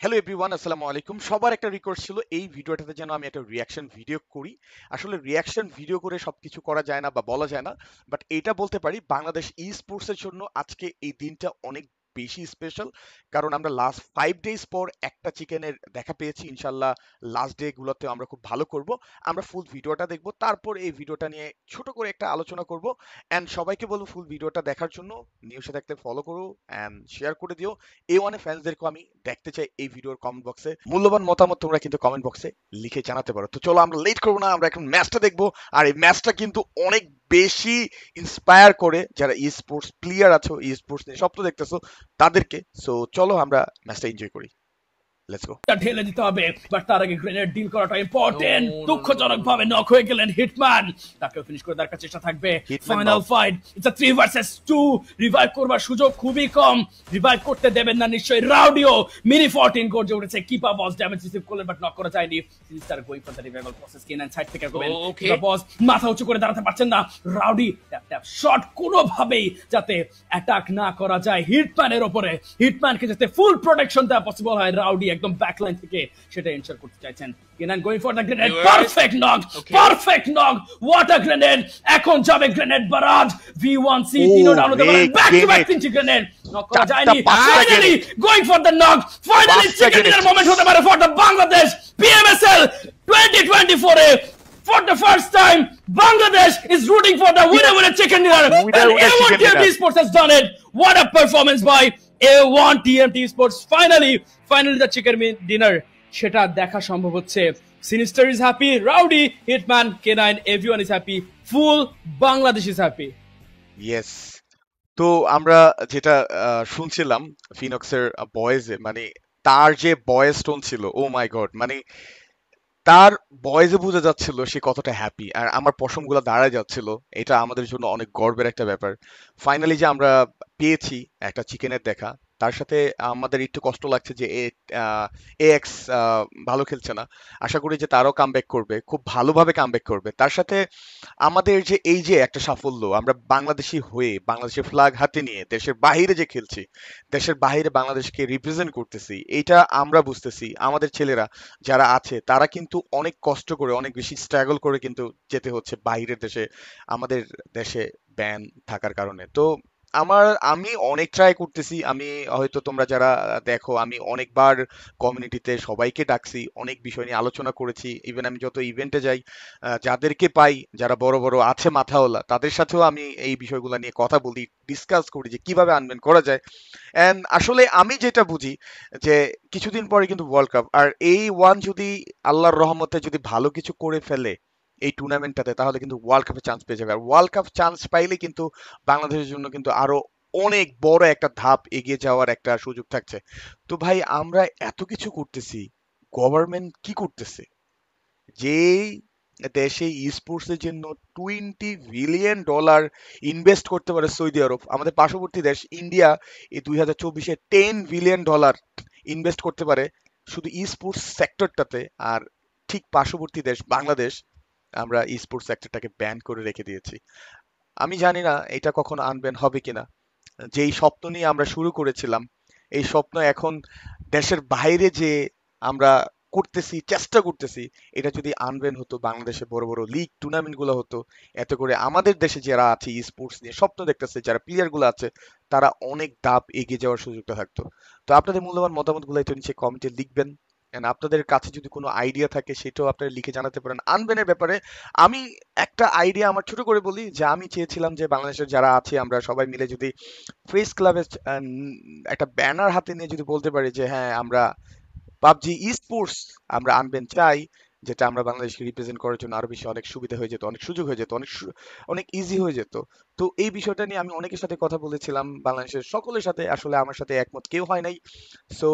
Hello everyone আসসালামু আলাইকুম সবার একটা রিকোয়েস্ট ছিল এই ভিডিওটাতে যেন আমি একটা রিয়াকশন ভিডিও করি আসলে রিয়াকশন ভিডিও করে সব কিছু করা যায় না বা বলা যায় না বাট এটা বলতে পারি বাংলাদেশ ই স্পোর্টসের জন্য আজকে এই দিনটা অনেক বেশি স্পেশাল কারণ আমরা লাস্ট ফাইভ ডেজ পর একটা চিকেনের দেখা পেয়েছি ইনশাল্লাহ লাস্ট ডে গুলোতে আমরা খুব ভালো করব আমরা ফুল ভিডিওটা দেখব তারপর এই ভিডিওটা নিয়ে ছোট করে একটা আলোচনা করব অ্যান্ড সবাইকে বলবো ফুল ভিডিওটা দেখার জন্য নিউজে দেখতে ফলো করো অ্যান্ড শেয়ার করে দিও এ ওয়ানে ফ্যান্সদেরকে আমি দেখতে চাই এই ভিডিওর কমেন্ট বক্সে মূল্যবান মতামত তোমরা কিন্তু কমেন্ট বক্সে লিখে জানাতে পারো তো চলো আমরা লেট করবো না আমরা এখন ম্যাচটা দেখবো আর এই ম্যাচটা কিন্তু অনেক বেশি ইন্সপায়ার করে যারা ই স্পোর্টস প্লেয়ার আছো ই স্পোর্টস নিয়ে সব তো দেখতেছো তাদেরকে সো চলো আমরা ম্যাচটা এনজয় করি ঢেলে দিতে হবে তার আগে গ্রেনেড ডিল করাটা ইম্পর্টেন্ট দুঃখজনক ভাবে নক হয়ে গেলেন হিটম্যান ফিনিশ করে দেওয়ার চেষ্টা থাকবে final fight it's three versus two revive করবার সুযোগ খুবই কম রিভাইভ করতে দেবেন না নিশ্চয়ই রাউডিও মিনি ফোরটিন উঠেছে কিপা বস ড্যামেজ রিসিভ করলেন বাট নক করা যায়নি sinister going for the revival process side থেকে করবেন কিপা বস মাথা উঁচু করে দাঁড়াতে পারছেন না রাউডি ট্যাপ ট্যাপ শট কোনোভাবেই যাতে অ্যাটাক না করা যায় হিটম্যানের ওপরে হিটম্যানকে যাতে ফুল প্রোটেকশন দেওয়া পসিবল হয় রাউডি একদম ব্যাকলাইন থেকে সেটা এনশোর করতে চাইছেন Kenan going for the grenade perfect knock perfect knock what a grenade এখন যাবে grenade barrage V one C তিনও ডাউন হতে পারে ব্যাক টু ব্যাক তিনটি গ্রেনেড নক করা যায়নি finally going for the knock finally সেকেন্ডের মোমেন্ট হতে পারে ফর দ্য বাংলাদেশ পিএমএসএল 2024 এ for the first time, Bangladesh is rooting for the winner with a chicken dinner. And A1 TMT Sports has done it. What a performance by A1 TMT Sports. Finally, finally the chicken dinner সেটা দেখা সম্ভব হচ্ছে sinister is happy rowdy hitman K nine everyone is happy full Bangladesh is happy yes তো আমরা যেটা শুনছিলাম ফিনক্সের বয়েজে মানে তার যে বয়েজ টোন ছিল ও মাই গড মানে তার বয়েজে বোঝা যাচ্ছিল সে কতটা হ্যাপি আর আমার পশমগুলো দাঁড়ায় যাচ্ছিল এটা আমাদের জন্য অনেক গর্বের একটা ব্যাপার ফাইনালি যে আমরা পেয়েছি একটা চিকেনের দেখা তার সাথে আমাদের একটু কষ্ট লাগছে যে এ এক্স ভালো খেলছে না আশা করি যে তারও কাম করবে খুব ভালোভাবে কাম করবে তার সাথে আমাদের যে এই যে একটা সাফল্য আমরা বাংলাদেশি হয়ে বাংলাদেশের ফ্ল্যাগ হাতে নিয়ে দেশের বাহিরে যে খেলছি দেশের বাহিরে বাংলাদেশকে রিপ্রেজেন্ট করতেছি এটা আমরা বুঝতেছি আমাদের ছেলেরা যারা আছে তারা কিন্তু অনেক কষ্ট করে অনেক বেশি স্ট্রাগল করে কিন্তু যেতে হচ্ছে বাইরের দেশে আমাদের দেশে ব্যান থাকার কারণে তো আমার আমি অনেক ট্রাই করতেছি আমি হয়তো তোমরা যারা দেখো আমি অনেকবার কমিউনিটিতে সবাইকে ডাকছি অনেক বিষয় নিয়ে আলোচনা করেছি ইভেন আমি যত ইভেন্টে যাই যাদেরকে পাই যারা বড় বড় আছে মাথাওয়ালা তাদের সাথেও আমি এই বিষয়গুলো নিয়ে কথা বলি ডিসকাস করি যে কিভাবে আনবেন করা যায় অ্যান্ড আসলে আমি যেটা বুঝি যে কিছুদিন পরে কিন্তু ওয়ার্ল্ড কাপ আর এই ওয়ান যদি আল্লাহর রহমতে যদি ভালো কিছু করে ফেলে এই টুর্নামেন্টটাতে তাহলে কিন্তু ওয়ার্ল্ড কাপে চান্স পেয়ে যাবে আর ওয়ার্ল্ড কাপ চান্স পাইলে কিন্তু বাংলাদেশের জন্য কিন্তু আরো অনেক বড় একটা ধাপ এগিয়ে যাওয়ার একটা সুযোগ থাকছে তো ভাই আমরা এত কিছু করতেছি গভর্নমেন্ট কি করতেছে যেই দেশে স্পোর্টসের জন্য টোয়েন্টি বিলিয়ন ডলার ইনভেস্ট করতে পারে সৌদি আরব আমাদের পার্শ্ববর্তী দেশ ইন্ডিয়া এই দুই হাজার চব্বিশে টেন বিলিয়ন ডলার ইনভেস্ট করতে পারে শুধু স্পোর্টস সেক্টরটাতে আর ঠিক পার্শ্ববর্তী দেশ বাংলাদেশ আমরা ই স্পোর্টস সেক্টরটাকে ব্যান করে রেখে দিয়েছি আমি জানি না এটা কখন আনবেন হবে কিনা যেই স্বপ্ন নিয়ে আমরা শুরু করেছিলাম এই স্বপ্ন এখন দেশের বাইরে যে আমরা করতেছি চেষ্টা করতেছি এটা যদি আনবেন হতো বাংলাদেশে বড় বড় লিগ টুর্নামেন্টগুলো হতো এত করে আমাদের দেশে যারা আছে স্পোর্টস নিয়ে স্বপ্ন দেখতেছে যারা প্লেয়ারগুলো আছে তারা অনেক দাপ এগিয়ে যাওয়ার সুযোগটা থাকতো তো আপনাদের মূল্যবান মতামতগুলো একটু নিচে কমেন্টে লিখবেন অ্যান্ড আপনাদের কাছে যদি কোনো আইডিয়া থাকে সেটাও আপনারা লিখে জানাতে পারেন আনবেনের ব্যাপারে আমি একটা আইডিয়া আমার ছোট করে বলি যে আমি চেয়েছিলাম যে বাংলাদেশের যারা আছে আমরা সবাই মিলে যদি প্রেস ক্লাবে একটা ব্যানার হাতে নিয়ে যদি বলতে পারি যে হ্যাঁ আমরা পাবজি স্পোর্টস আমরা আনবেন চাই যেটা আমরা বাংলাদেশকে রিপ্রেজেন্ট করার জন্য আরো বেশি অনেক সুবিধা হয়ে যেত অনেক সুযোগ হয়ে যেত অনেক অনেক ইজি হয়ে যেত তো এই বিষয়টা নিয়ে আমি অনেকের সাথে কথা বলেছিলাম বাংলাদেশের সকলের সাথে আসলে আমার সাথে একমত কেউ হয় নাই সো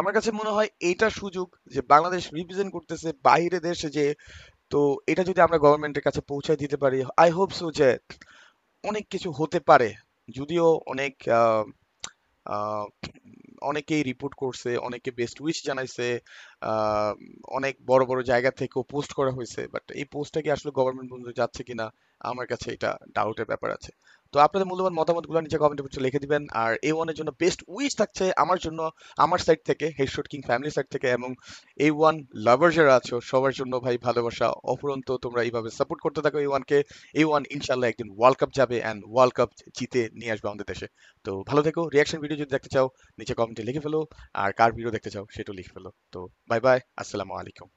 আমার কাছে মনে হয় এটা সুযোগ যে বাংলাদেশ রিপ্রেজেন্ট করতেছে বাইরে দেশে যে তো এটা যদি আমরা গভর্নমেন্টের কাছে পৌঁছে দিতে পারি আই হোপ সো যে অনেক কিছু হতে পারে যদিও অনেক অনেকেই রিপোর্ট করছে অনেকে বেস্ট উইশ জানাইছে অনেক বড় বড় জায়গা থেকেও পোস্ট করা হয়েছে বাট এই পোস্টটা কি আসলে গভর্নমেন্ট পর্যন্ত যাচ্ছে কিনা আমার কাছে এটা ডাউটের ব্যাপার আছে তো আপনাদের মূল্যবান মতামতগুলো নিচে কমেন্ট বক্সে লিখে দিবেন আর এ ওয়ানের জন্য বেস্ট উইশ থাকছে আমার জন্য আমার সাইড থেকে হেডশট কিং ফ্যামিলি সাইড থেকে এবং এ ওয়ান লাভার যারা আছো সবার জন্য ভাই ভালোবাসা অফুরন্ত তোমরা এইভাবে সাপোর্ট করতে থাকো এ ওয়ানকে এ ওয়ান ইনশাল্লাহ একদিন ওয়ার্ল্ড কাপ যাবে অ্যান্ড ওয়ার্ল্ড কাপ জিতে নিয়ে আসবে আমাদের দেশে তো ভালো থেকো রিয়াকশন ভিডিও যদি দেখতে চাও নিচে কমেন্টে লিখে ফেলো আর কার ভিডিও দেখতে চাও সেটাও লিখে ফেলো তো বাই বাই আসসালামু আলাইকুম